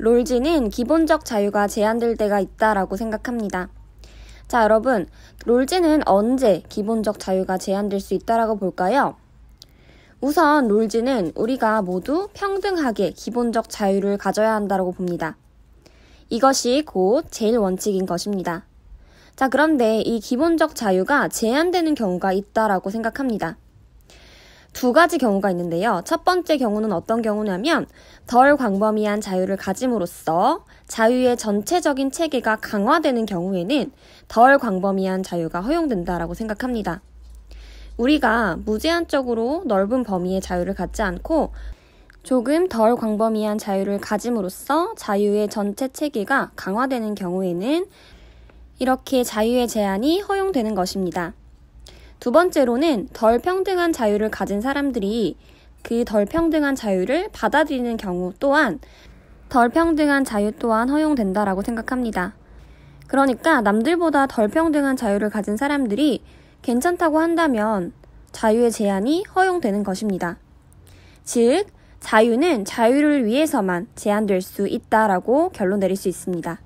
롤지는 기본적 자유가 제한될 때가 있다라고 생각합니다. 자, 여러분. 롤지는 언제 기본적 자유가 제한될 수 있다라고 볼까요? 우선 롤지는 우리가 모두 평등하게 기본적 자유를 가져야 한다고 봅니다. 이것이 곧 제일 원칙인 것입니다. 자, 그런데 이 기본적 자유가 제한되는 경우가 있다라고 생각합니다. 두 가지 경우가 있는데요. 첫 번째 경우는 어떤 경우냐면 덜 광범위한 자유를 가짐으로써 자유의 전체적인 체계가 강화되는 경우에는 덜 광범위한 자유가 허용된다라고 생각합니다. 우리가 무제한적으로 넓은 범위의 자유를 갖지 않고 조금 덜 광범위한 자유를 가짐으로써 자유의 전체 체계가 강화되는 경우에는 이렇게 자유의 제한이 허용되는 것입니다. 두 번째로는 덜 평등한 자유를 가진 사람들이 그 덜 평등한 자유를 받아들이는 경우 또한 덜 평등한 자유 또한 허용된다라고 생각합니다. 그러니까 남들보다 덜 평등한 자유를 가진 사람들이 괜찮다고 한다면 자유의 제한이 허용되는 것입니다. 즉, 자유는 자유를 위해서만 제한될 수 있다라고 결론 내릴 수 있습니다.